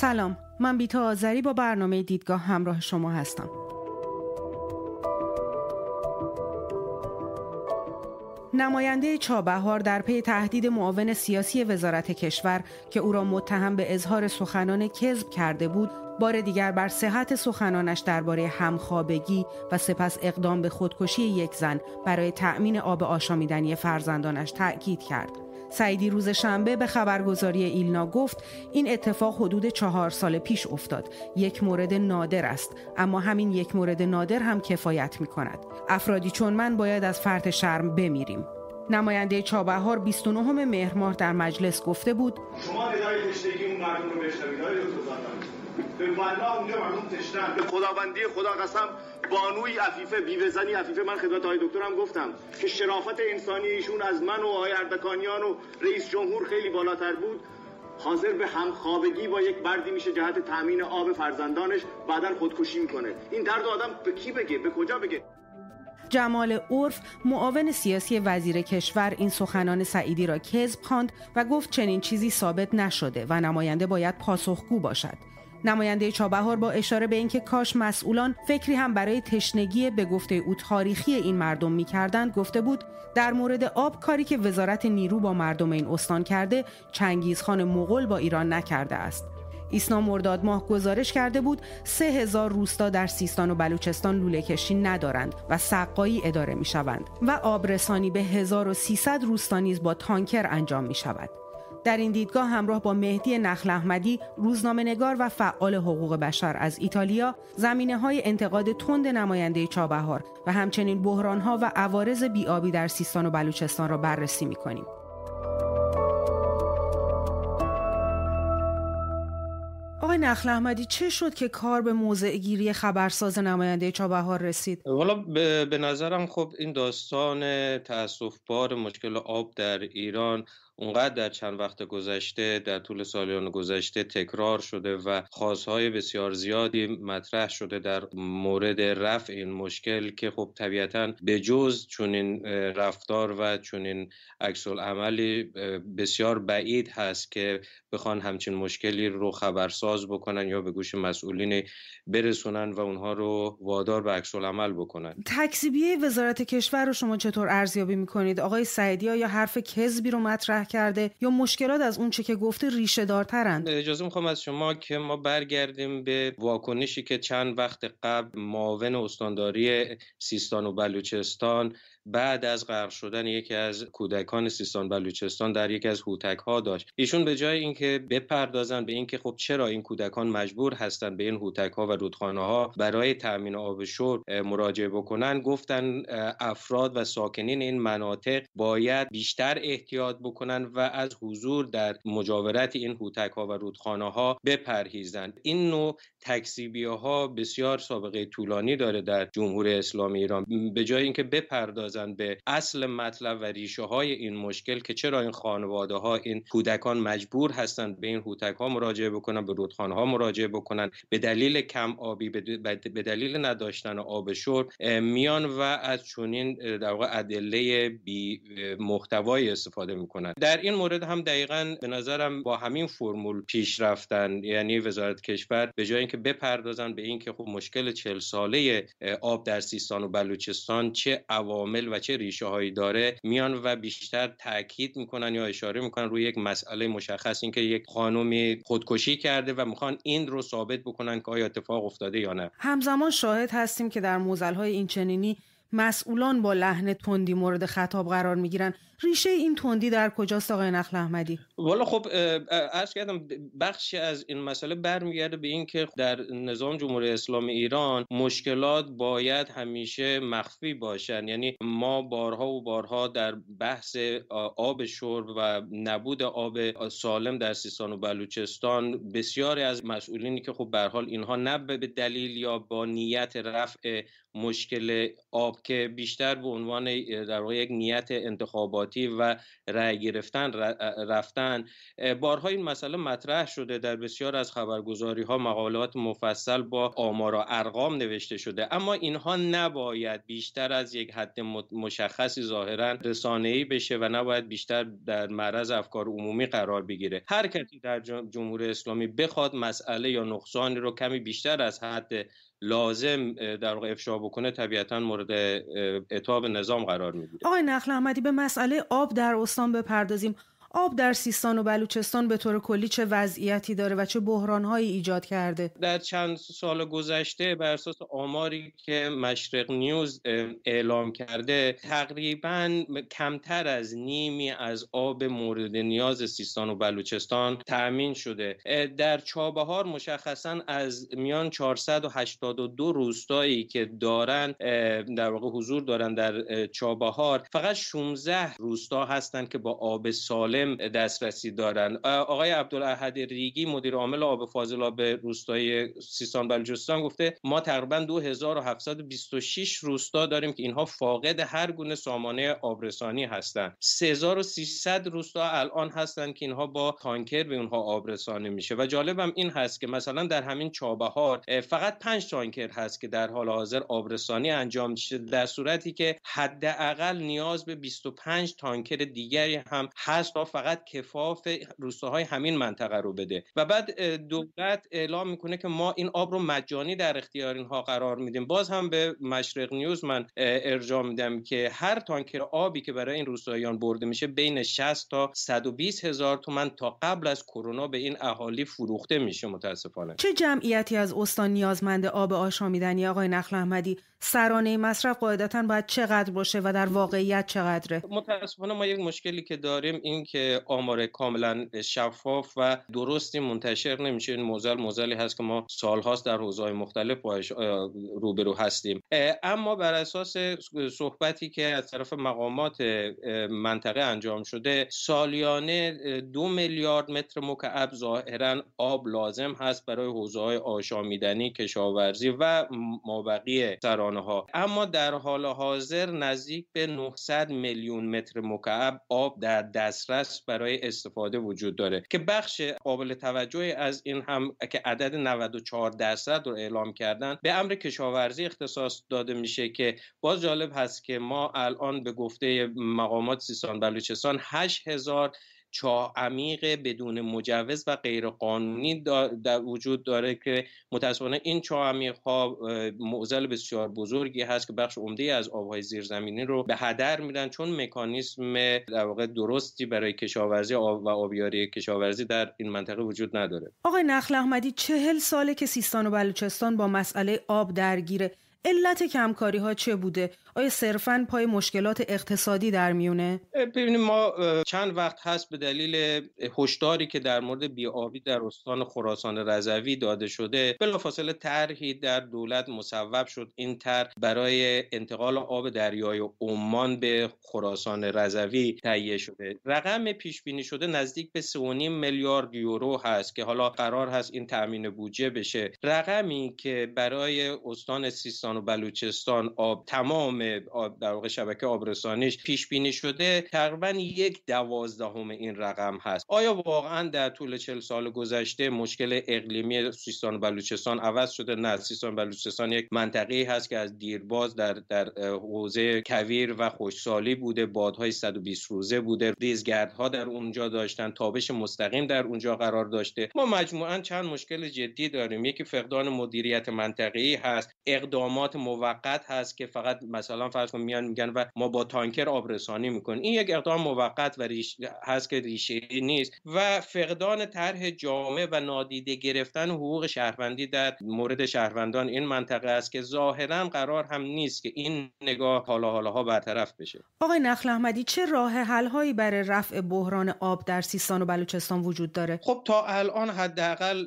سلام من بیتا آذری با برنامه دیدگاه همراه شما هستم نماینده چابهار در پی تهدید معاون سیاسی وزارت کشور که او را متهم به اظهار سخنان کذب کرده بود بار دیگر بر صحت سخنانش درباره همخوابگی و سپس اقدام به خودکشی یک زن برای تأمین آب آشامیدنی فرزندانش تأکید کرد سعیدی روز شنبه به خبرگزاری ایلنا گفت این اتفاق حدود چهار سال پیش افتاد یک مورد نادر است اما همین یک مورد نادر هم کفایت می کند افرادی چون من باید از فرط شرم بمیریم نماینده چابهار 29 مهر ماه در مجلس گفته بود شما ندای مردم رو بشنوید به اونجا مردم تشنن به خداوندی خدا قسم بانوی عفیفه بیوزنی عفیفه من خدمت آقای دکترم گفتم که شرافت انسانی ایشون از من و آقای اردکانیان و رئیس جمهور خیلی بالاتر بود حاضر به همخوابگی با یک بردی میشه جهت تامین آب فرزندانش بعدا خودکشی میکنه این درد آدم به کی بگه به کجا بگه جمال عرف معاون سیاسی وزیر کشور این سخنان سعیدی را کذب خواند و گفت چنین چیزی ثابت نشده و نماینده باید پاسخگو باشد نماینده چابهار با اشاره به اینکه کاش مسئولان فکری هم برای تشنگی به گفته او تاریخی این مردم میکردند گفته بود در مورد آب کاری که وزارت نیرو با مردم این استان کرده چنگیزخان مغول با ایران نکرده است ایسنا مرداد ماه گزارش کرده بود سه هزار روستا در سیستان و بلوچستان لوله ندارند و سقایی اداره می شوند و آبرسانی به 1300 روستا نیز با تانکر انجام می شود. در این دیدگاه همراه با مهدی نخل احمدی روزنامه و فعال حقوق بشر از ایتالیا زمینه های انتقاد تند نماینده چابهار و همچنین بحران ها و عوارض بیابی در سیستان و بلوچستان را بررسی می کنیم. آقای نخل احمدی چه شد که کار به موضع خبرساز نماینده چابهار رسید؟ حالا به نظرم خب این داستان تاسفبار مشکل آب در ایران اونقدر در چند وقت گذشته در طول سالیان گذشته تکرار شده و خواستهای بسیار زیادی مطرح شده در مورد رفع این مشکل که خب طبیعتا به جز این رفتار و چنین عکس عملی بسیار بعید هست که بخوان همچین مشکلی رو خبرساز بکنن یا به گوش مسئولین برسونن و اونها رو وادار به عکس عمل بکنن تکسیبیه وزارت کشور رو شما چطور ارزیابی میکنید آقای سعیدی یا حرف کذبی رو مطرح کرده یا مشکلات از اونچه که گفته ریشه دارترند اجازه میخوام از شما که ما برگردیم به واکنشی که چند وقت قبل معاون استانداری سیستان و بلوچستان بعد از غرق شدن یکی از کودکان سیستان بلوچستان در یکی از هوتک ها داشت ایشون به جای اینکه بپردازن به اینکه خب چرا این کودکان مجبور هستند به این هوتک ها و رودخانه ها برای تامین آب شور مراجعه بکنن گفتن افراد و ساکنین این مناطق باید بیشتر احتیاط بکنن و از حضور در مجاورت این هوتک ها و رودخانه ها بپرهیزند این نوع تکسیبیه ها بسیار سابقه طولانی داره در جمهوری اسلامی ایران به جای اینکه بپردازن به اصل مطلب و ریشه های این مشکل که چرا این خانواده ها این کودکان مجبور هستند به این هوتک ها مراجعه بکنن به رودخانه ها مراجعه بکنن به دلیل کم آبی به دلیل نداشتن آب شور میان و از چنین در واقع ادله بی محتوایی استفاده میکنن در این مورد هم دقیقا به نظرم با همین فرمول پیش رفتن یعنی وزارت کشور به جای اینکه بپردازن به اینکه خب مشکل چهل ساله آب در سیستان و بلوچستان چه عوامل و چه ریشه هایی داره میان و بیشتر تاکید میکنن یا اشاره میکنن روی یک مسئله مشخص اینکه یک خانمی خودکشی کرده و میخوان این رو ثابت بکنن که آیا اتفاق افتاده یا نه همزمان شاهد هستیم که در موزل های این چنینی مسئولان با لحن تندی مورد خطاب قرار میگیرن ریشه این تندی در کجاست آقای نخل احمدی والا خب عرض کردم بخشی از این مسئله برمیگرده به اینکه در نظام جمهوری اسلامی ایران مشکلات باید همیشه مخفی باشن یعنی ما بارها و بارها در بحث آب شرب و نبود آب سالم در سیستان و بلوچستان بسیاری از مسئولینی که خب به حال اینها نه به دلیل یا با نیت رفع مشکل آب که بیشتر به عنوان در واقع یک نیت انتخابات و رأی گرفتن رفتن بارها این مسئله مطرح شده در بسیار از خبرگزاری ها مقالات مفصل با آمار و ارقام نوشته شده اما اینها نباید بیشتر از یک حد مشخصی ظاهرا ای بشه و نباید بیشتر در معرض افکار عمومی قرار بگیره هر در جمهوری اسلامی بخواد مسئله یا نقصانی رو کمی بیشتر از حد لازم در واقع افشا بکنه طبیعتا مورد اتاب نظام قرار میگیره آقای نخل احمدی به مسئله آب در استان بپردازیم آب در سیستان و بلوچستان به طور کلی چه وضعیتی داره و چه بحرانهایی ایجاد کرده در چند سال گذشته بر اساس آماری که مشرق نیوز اعلام کرده تقریبا کمتر از نیمی از آب مورد نیاز سیستان و بلوچستان تأمین شده در چابهار مشخصا از میان 482 روستایی که دارن در واقع حضور دارن در چابهار فقط 16 روستا هستند که با آب ساله دسترسی دارند آقای عبدالاحد ریگی مدیر عامل آب فاضلا به روستای سیستان بلوچستان گفته ما تقریبا 2726 روستا داریم که اینها فاقد هر گونه سامانه آبرسانی هستند 3300 روستا الان هستند که اینها با تانکر به اونها آبرسانی میشه و جالبم این هست که مثلا در همین چابهار فقط 5 تانکر هست که در حال حاضر آبرسانی انجام میشه در صورتی که حداقل نیاز به 25 تانکر دیگری هم هست فقط کفاف روستاهای همین منطقه رو بده و بعد دولت اعلام میکنه که ما این آب رو مجانی در اختیار اینها قرار میدیم باز هم به مشرق نیوز من ارجاع میدم که هر تانکر آبی که برای این روستاییان برده میشه بین 60 تا 120 هزار تومن تا قبل از کرونا به این اهالی فروخته میشه متاسفانه چه جمعیتی از استان نیازمند آب آشامیدنی آقای نخل احمدی سرانه مصرف قاعدتا باید چقدر باشه و در واقعیت چقدره متاسفانه ما یک مشکلی که داریم این که که آمار کاملا شفاف و درستی منتشر نمیشه این موزل موزلی هست که ما سالهاست در حوزه مختلف روبرو هستیم اما بر اساس صحبتی که از طرف مقامات منطقه انجام شده سالیانه دو میلیارد متر مکعب ظاهرا آب لازم هست برای حوزه های آشامیدنی کشاورزی و مابقی سرانه ها اما در حال حاضر نزدیک به 900 میلیون متر مکعب آب در دسترس برای استفاده وجود داره که بخش قابل توجه از این هم که عدد 94 درصد رو اعلام کردن به امر کشاورزی اختصاص داده میشه که باز جالب هست که ما الان به گفته مقامات سیستان بلوچستان 8000 چاه عمیق بدون مجوز و غیرقانونی در وجود داره که متاسفانه این چاه عمیق ها معضل بسیار بزرگی هست که بخش عمده از آبهای زیرزمینی رو به هدر میدن چون مکانیسم در واقع درستی برای کشاورزی آب و آبیاری کشاورزی در این منطقه وجود نداره آقای نخل احمدی چهل ساله که سیستان و بلوچستان با مسئله آب درگیره علت کمکاری ها چه بوده؟ آیا صرفا پای مشکلات اقتصادی در میونه؟ ببینیم ما چند وقت هست به دلیل هشداری که در مورد بیابی در استان خراسان رضوی داده شده بلافاصله طرحی در دولت مصوب شد این طرح برای انتقال آب دریای عمان به خراسان رضوی تهیه شده رقم پیش بینی شده نزدیک به 3.5 میلیارد یورو هست که حالا قرار هست این تامین بودجه بشه رقمی که برای استان سیستان افغانستان و بلوچستان آب تمام در واقع شبکه آبرسانیش پیش بینی شده تقریبا یک دوازدهم این رقم هست آیا واقعا در طول چل سال گذشته مشکل اقلیمی سیستان و بلوچستان عوض شده نه سیستان و بلوچستان یک منطقه هست که از دیرباز در در حوزه کویر و خوشسالی بوده بادهای 120 روزه بوده ریزگردها در اونجا داشتن تابش مستقیم در اونجا قرار داشته ما مجموعا چند مشکل جدی داریم یکی فقدان مدیریت منطقه‌ای هست اقدام اقدامات موقت هست که فقط مثلا فرض کن میان میگن و ما با تانکر آبرسانی میکنیم این یک اقدام موقت و ریش هست که ریشه نیست و فقدان طرح جامع و نادیده گرفتن حقوق شهروندی در مورد شهروندان این منطقه است که ظاهرا قرار هم نیست که این نگاه حالا حالا ها برطرف بشه آقای نخل احمدی چه راه حل هایی برای رفع بحران آب در سیستان و بلوچستان وجود داره خب تا الان حداقل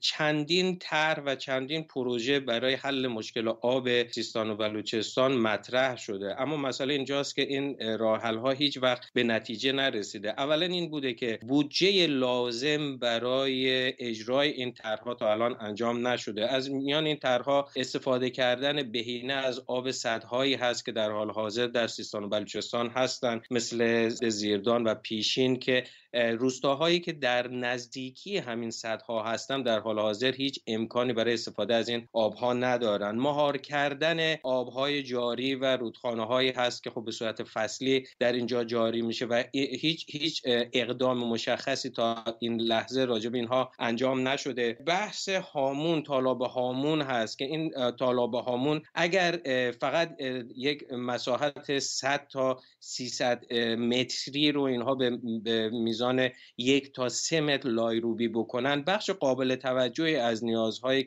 چندین طرح و چندین پروژه برای حل مش مشکل آب سیستان و بلوچستان مطرح شده اما مسئله اینجاست که این راحل ها هیچ وقت به نتیجه نرسیده اولا این بوده که بودجه لازم برای اجرای این طرحها تا الان انجام نشده از میان این طرحها استفاده کردن بهینه از آب صدهایی هست که در حال حاضر در سیستان و بلوچستان هستند مثل زیردان و پیشین که روستاهایی که در نزدیکی همین سدها هستن در حال حاضر هیچ امکانی برای استفاده از این آبها ندارن مهار کردن آبهای جاری و رودخانه هایی هست که خب به صورت فصلی در اینجا جاری میشه و هیچ هیچ اقدام مشخصی تا این لحظه راجع به اینها انجام نشده بحث هامون تالاب هامون هست که این تالاب هامون اگر فقط یک مساحت 100 تا 300 متری رو اینها به, به میزان یک تا سه متر لایروبی بکنند. بخش قابل توجهی از نیازهای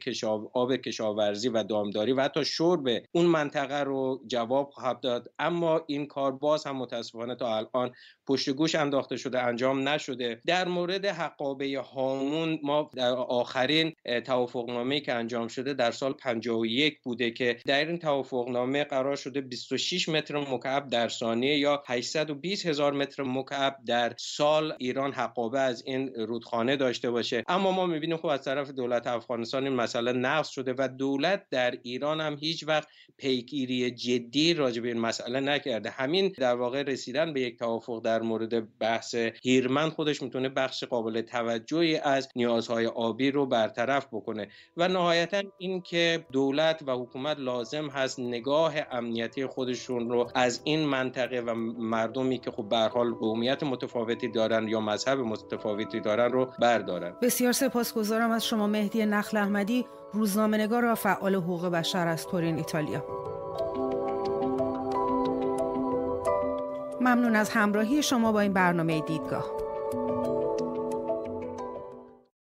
آب کشاورزی و دامداری و حتی شرب اون منطقه رو جواب خواهد داد اما این کار باز هم متاسفانه تا الان پشت گوش انداخته شده انجام نشده در مورد حقابه هامون ما در آخرین توافقنامه که انجام شده در سال 51 بوده که در این توافقنامه قرار شده 26 متر مکعب در ثانیه یا 820 هزار متر مکعب در سال ایران حقابه از این رودخانه داشته باشه اما ما میبینیم خب از طرف دولت افغانستان این مسئله نقض شده و دولت در ایران هم هیچ وقت پیگیری جدی راجع به این مسئله نکرده همین در واقع رسیدن به یک توافق در مورد بحث هیرمند خودش میتونه بخش قابل توجهی از نیازهای آبی رو برطرف بکنه و نهایتا اینکه دولت و حکومت لازم هست نگاه امنیتی خودشون رو از این منطقه و مردمی که خب به حال قومیت متفاوتی دارن یا مذهب متفاوتی دارن رو بردارن بسیار سپاسگزارم از شما مهدی نخل احمدی روزنامه‌نگار و فعال حقوق بشر از تورین ایتالیا ممنون از همراهی شما با این برنامه دیدگاه